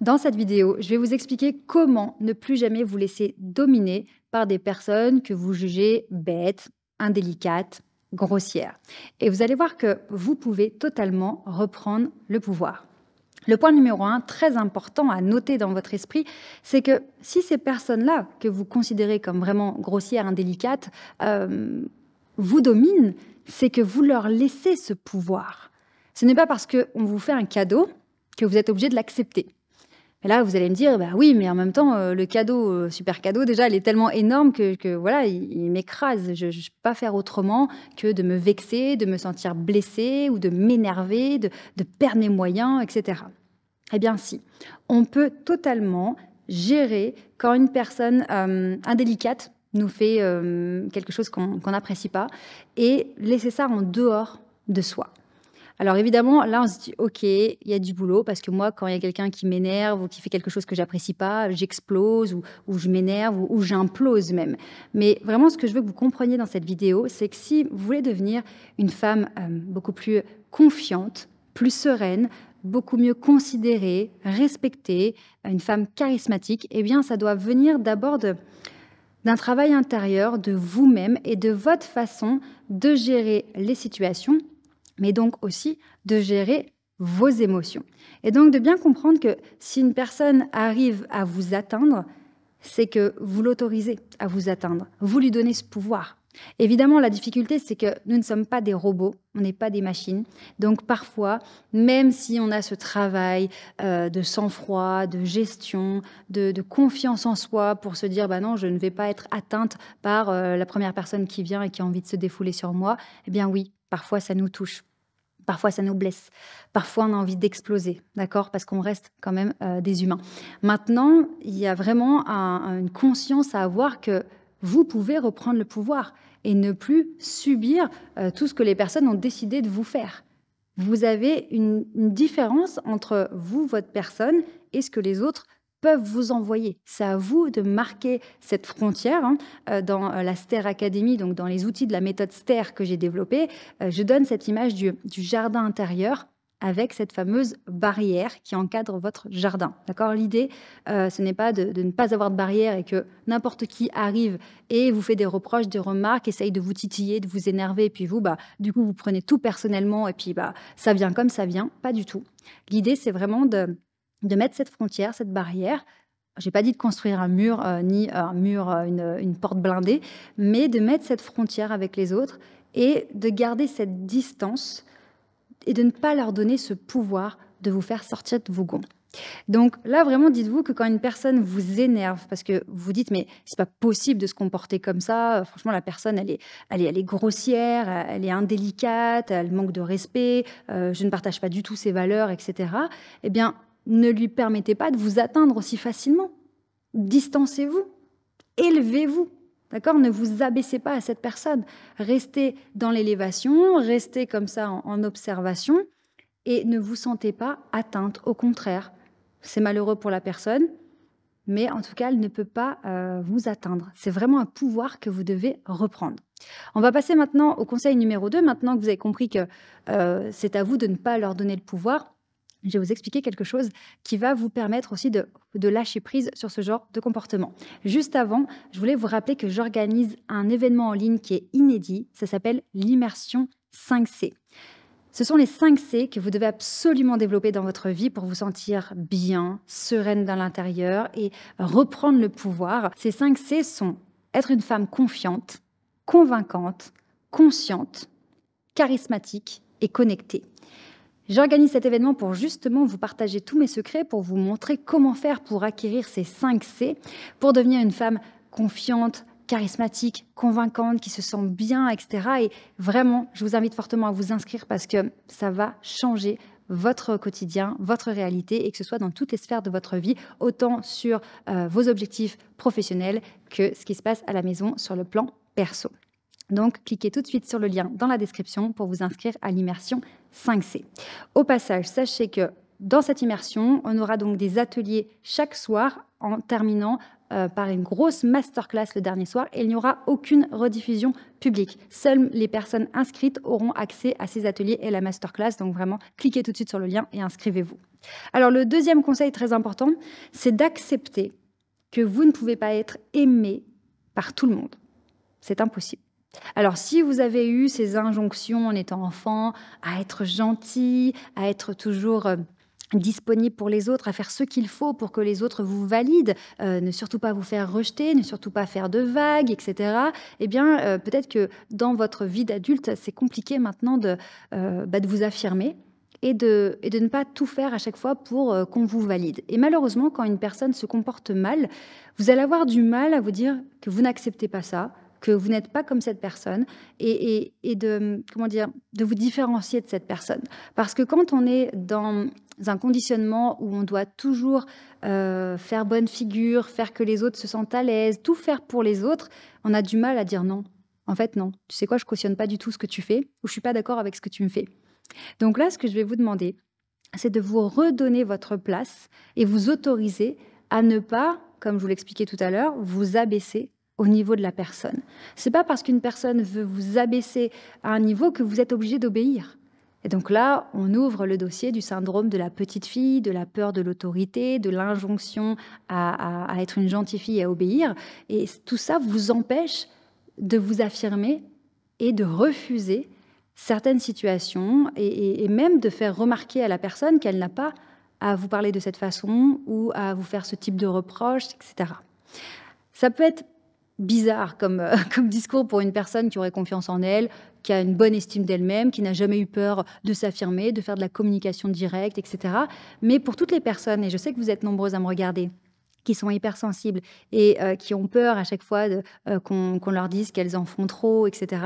Dans cette vidéo, je vais vous expliquer comment ne plus jamais vous laisser dominer par des personnes que vous jugez bêtes, indélicates, grossières. Et vous allez voir que vous pouvez totalement reprendre le pouvoir. Le point numéro un, très important à noter dans votre esprit, c'est que si ces personnes-là, que vous considérez comme vraiment grossières, indélicates, euh, vous dominent, c'est que vous leur laissez ce pouvoir. Ce n'est pas parce qu'on vous fait un cadeau que vous êtes obligé de l'accepter. Et là, vous allez me dire, bah oui, mais en même temps, euh, le cadeau, euh, super cadeau, déjà, il est tellement énorme que, voilà, il, m'écrase. Je ne peux pas faire autrement que de me vexer, de me sentir blessée ou de m'énerver, de, perdre mes moyens, etc. Eh bien, si, on peut totalement gérer quand une personne euh, indélicate nous fait quelque chose qu'on n'apprécie pas et laisser ça en dehors de soi. Alors évidemment, là, on se dit, OK, il y a du boulot, parce que moi, quand il y a quelqu'un qui m'énerve ou qui fait quelque chose que j'apprécie pas, j'explose ou, je m'énerve ou, j'implose même. Mais vraiment, ce que je veux que vous compreniez dans cette vidéo, c'est que si vous voulez devenir une femme euh, beaucoup plus confiante, plus sereine, beaucoup mieux considérée, respectée, une femme charismatique, eh bien, ça doit venir d'abord d'un travail intérieur de vous-même et de votre façon de gérer les situations mais donc aussi de gérer vos émotions. Et donc de bien comprendre que si une personne arrive à vous atteindre, c'est que vous l'autorisez à vous atteindre, vous lui donnez ce pouvoir. Évidemment, la difficulté, c'est que nous ne sommes pas des robots, on n'est pas des machines. Donc parfois, même si on a ce travail euh, de sang-froid, de gestion, de, confiance en soi pour se dire, bah non, je ne vais pas être atteinte par euh, la première personne qui vient et qui a envie de se défouler sur moi, eh bien oui, Parfois, ça nous touche. Parfois, ça nous blesse. Parfois, on a envie d'exploser, d'accord Parce qu'on reste quand même euh, des humains. Maintenant, il y a vraiment une conscience à avoir que vous pouvez reprendre le pouvoir et ne plus subir euh, tout ce que les personnes ont décidé de vous faire. Vous avez une, une différence entre vous, votre personne, et ce que les autres peuvent vous envoyer. C'est à vous de marquer cette frontière. Hein, euh, dans euh, la STER Academy, donc dans les outils de la méthode STER que j'ai développée, euh, je donne cette image du, jardin intérieur avec cette fameuse barrière qui encadre votre jardin. D'accord L'idée, ce n'est pas de, ne pas avoir de barrière et que n'importe qui arrive et vous fait des reproches, des remarques, essaye de vous titiller, de vous énerver, et puis vous, bah, du coup, vous prenez tout personnellement et puis bah, ça vient comme ça vient. Pas du tout. L'idée, c'est vraiment de, de mettre cette frontière, cette barrière. Je n'ai pas dit de construire un mur euh, ni euh, un mur, euh, une, porte blindée, mais de mettre cette frontière avec les autres et de garder cette distance et de ne pas leur donner ce pouvoir de vous faire sortir de vos gonds. Donc là, vraiment, dites-vous que quand une personne vous énerve, parce que vous dites, mais c'est pas possible de se comporter comme ça, franchement, la personne, elle est, elle grossière, elle est indélicate, elle manque de respect, je ne partage pas du tout ses valeurs, etc. Eh bien, ne lui permettez pas de vous atteindre aussi facilement. Distancez-vous. Élevez-vous. D'accord Ne vous abaissez pas à cette personne. Restez dans l'élévation, restez comme ça en, observation et ne vous sentez pas atteinte. Au contraire, c'est malheureux pour la personne, mais en tout cas, elle ne peut pas euh, vous atteindre. C'est vraiment un pouvoir que vous devez reprendre. On va passer maintenant au conseil numéro 2. Maintenant que vous avez compris que euh, c'est à vous de ne pas leur donner le pouvoir, je vais vous expliquer quelque chose qui va vous permettre aussi de, lâcher prise sur ce genre de comportement. Juste avant, je voulais vous rappeler que j'organise un événement en ligne qui est inédit. Ça s'appelle l'immersion 5C. Ce sont les 5 C que vous devez absolument développer dans votre vie pour vous sentir bien, sereine dans l'intérieur et reprendre le pouvoir. Ces 5 C sont être une femme confiante, convaincante, consciente, charismatique et connectée. J'organise cet événement pour justement vous partager tous mes secrets, pour vous montrer comment faire pour acquérir ces 5 C, pour devenir une femme confiante, charismatique, convaincante, qui se sent bien, etc. Et vraiment, je vous invite fortement à vous inscrire parce que ça va changer votre quotidien, votre réalité, et que ce soit dans toutes les sphères de votre vie, autant sur euh, vos objectifs professionnels que ce qui se passe à la maison sur le plan perso. Donc, cliquez tout de suite sur le lien dans la description pour vous inscrire à l'immersion 5C. Au passage, sachez que dans cette immersion, on aura donc des ateliers chaque soir en terminant euh, par une grosse masterclass le dernier soir et il n'y aura aucune rediffusion publique. Seules les personnes inscrites auront accès à ces ateliers et la masterclass. Donc vraiment, cliquez tout de suite sur le lien et inscrivez-vous. Alors le deuxième conseil très important, c'est d'accepter que vous ne pouvez pas être aimé par tout le monde. C'est impossible. Alors si vous avez eu ces injonctions en étant enfant à être gentil, à être toujours euh, disponible pour les autres, à faire ce qu'il faut pour que les autres vous valident, euh, ne surtout pas vous faire rejeter, ne surtout pas faire de vagues, etc. Eh bien, euh, peut-être que dans votre vie d'adulte, c'est compliqué maintenant de, bah, vous affirmer. et de ne pas tout faire à chaque fois pour qu'on vous valide. Et malheureusement, quand une personne se comporte mal, vous allez avoir du mal à vous dire que vous n'acceptez pas ça, que vous n'êtes pas comme cette personne et, de, comment dire, de vous différencier de cette personne. Parce que quand on est dans un conditionnement où on doit toujours euh, faire bonne figure, faire que les autres se sentent à l'aise, tout faire pour les autres, on a du mal à dire non. En fait, non. Tu sais quoi, je cautionne pas du tout ce que tu fais ou je suis pas d'accord avec ce que tu me fais. Donc là, ce que je vais vous demander, c'est de vous redonner votre place et vous autoriser à ne pas, comme je vous l'expliquais tout à l'heure, vous abaisser au niveau de la personne. C'est pas parce qu'une personne veut vous abaisser à un niveau que vous êtes obligé d'obéir. Et donc là, on ouvre le dossier du syndrome de la petite fille, de la peur de l'autorité, de l'injonction à, être une gentille fille et à obéir. Et tout ça vous empêche de vous affirmer et de refuser certaines situations et, et même de faire remarquer à la personne qu'elle n'a pas à vous parler de cette façon ou à vous faire ce type de reproche, etc. Ça peut être bizarre comme, euh, comme discours pour une personne qui aurait confiance en elle, qui a une bonne estime d'elle-même, qui n'a jamais eu peur de s'affirmer, de faire de la communication directe, etc. Mais pour toutes les personnes, et je sais que vous êtes nombreuses à me regarder, qui sont hypersensibles et euh, qui ont peur à chaque fois de, euh, qu'on, qu'on leur dise qu'elles en font trop, etc.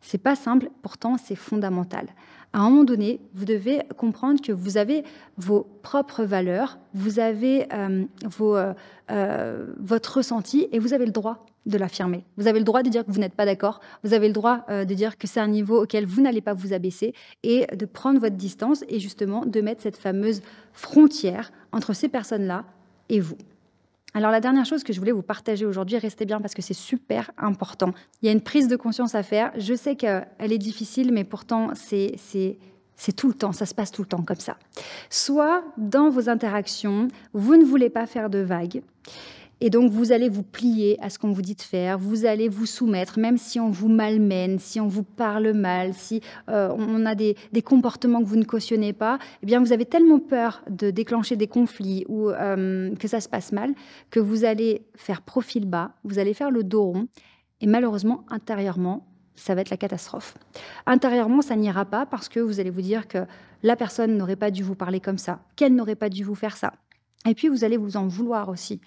C'est pas simple, pourtant c'est fondamental. À un moment donné, vous devez comprendre que vous avez vos propres valeurs, vous avez vos, votre ressenti et vous avez le droit de l'affirmer. Vous avez le droit de dire que vous n'êtes pas d'accord, vous avez le droit euh, de dire que c'est un niveau auquel vous n'allez pas vous abaisser et de prendre votre distance et justement de mettre cette fameuse frontière entre ces personnes-là et vous. Alors la dernière chose que je voulais vous partager aujourd'hui, restez bien parce que c'est super important. Il y a une prise de conscience à faire. Je sais qu'elle est difficile, mais pourtant c'est c'est tout le temps, ça se passe tout le temps comme ça. Soit dans vos interactions, vous ne voulez pas faire de vagues et donc, vous allez vous plier à ce qu'on vous dit de faire, vous allez vous soumettre, même si on vous malmène, si on vous parle mal, si euh, on a des, comportements que vous ne cautionnez pas, eh bien, vous avez tellement peur de déclencher des conflits ou euh, que ça se passe mal que vous allez faire profil bas, vous allez faire le dos rond. Et malheureusement, intérieurement, ça va être la catastrophe. Intérieurement, ça n'ira pas parce que vous allez vous dire que la personne n'aurait pas dû vous parler comme ça, qu'elle n'aurait pas dû vous faire ça. Et puis, vous allez vous en vouloir aussi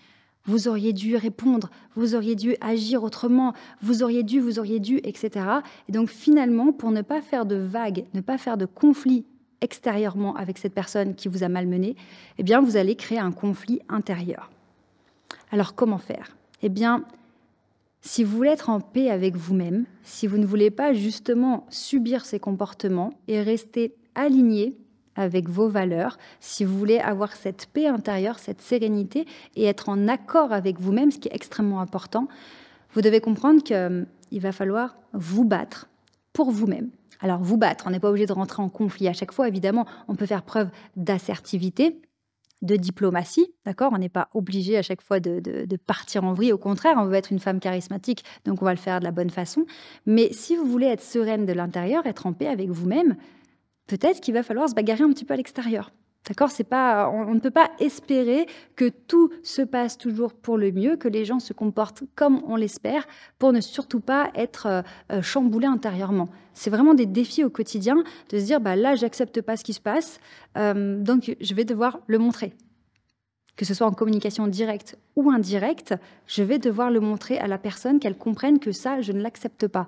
vous auriez dû répondre, vous auriez dû agir autrement, vous auriez dû, vous auriez dû, etc. Et donc finalement, pour ne pas faire de vagues, ne pas faire de conflits extérieurement avec cette personne qui vous a malmené, eh bien vous allez créer un conflit intérieur. Alors comment faire Eh bien, si vous voulez être en paix avec vous-même, si vous ne voulez pas justement subir ces comportements et rester aligné avec vos valeurs, si vous voulez avoir cette paix intérieure, cette sérénité et être en accord avec vous-même, ce qui est extrêmement important, vous devez comprendre qu'il hum, va falloir vous battre pour vous-même. Alors vous battre, on n'est pas obligé de rentrer en conflit à chaque fois, évidemment, on peut faire preuve d'assertivité, de diplomatie, d'accord On n'est pas obligé à chaque fois de, de, partir en vrille, au contraire, on veut être une femme charismatique, donc on va le faire de la bonne façon. Mais si vous voulez être sereine de l'intérieur, être en paix avec vous-même, peut-être qu'il va falloir se bagarrer un petit peu à l'extérieur. D'accord on, ne peut pas espérer que tout se passe toujours pour le mieux, que les gens se comportent comme on l'espère, pour ne surtout pas être euh, euh, chamboulés intérieurement. C'est vraiment des défis au quotidien de se dire bah là, j'accepte pas ce qui se passe, euh, donc je vais devoir le montrer. Que ce soit en communication directe ou indirecte, je vais devoir le montrer à la personne qu'elle comprenne que ça, je ne l'accepte pas.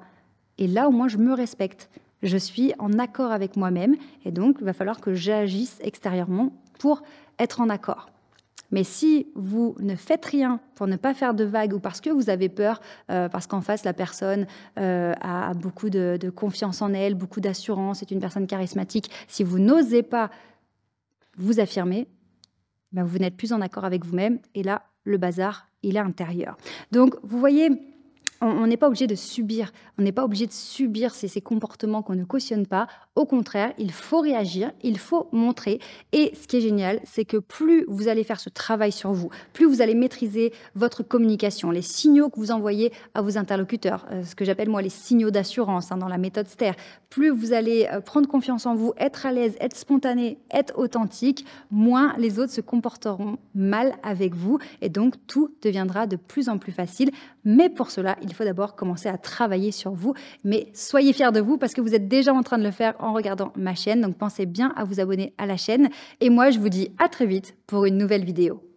Et là, au moins, je me respecte je suis en accord avec moi-même et donc il va falloir que j'agisse extérieurement pour être en accord. Mais si vous ne faites rien pour ne pas faire de vagues ou parce que vous avez peur, euh, parce qu'en face, la personne euh, a beaucoup de, confiance en elle, beaucoup d'assurance, est une personne charismatique, si vous n'osez pas vous affirmer, ben vous n'êtes plus en accord avec vous-même et là, le bazar, il est intérieur. Donc, vous voyez, on n'est pas obligé de subir, on n'est pas obligé de subir ces, comportements qu'on ne cautionne pas. Au contraire, il faut réagir, il faut montrer. Et ce qui est génial, c'est que plus vous allez faire ce travail sur vous, plus vous allez maîtriser votre communication, les signaux que vous envoyez à vos interlocuteurs, euh, ce que j'appelle moi les signaux d'assurance hein, dans la méthode STER, plus vous allez euh, prendre confiance en vous, être à l'aise, être spontané, être authentique, moins les autres se comporteront mal avec vous. Et donc, tout deviendra de plus en plus facile mais pour cela, il faut d'abord commencer à travailler sur vous. Mais soyez fiers de vous parce que vous êtes déjà en train de le faire en regardant ma chaîne. Donc pensez bien à vous abonner à la chaîne. Et moi, je vous dis à très vite pour une nouvelle vidéo.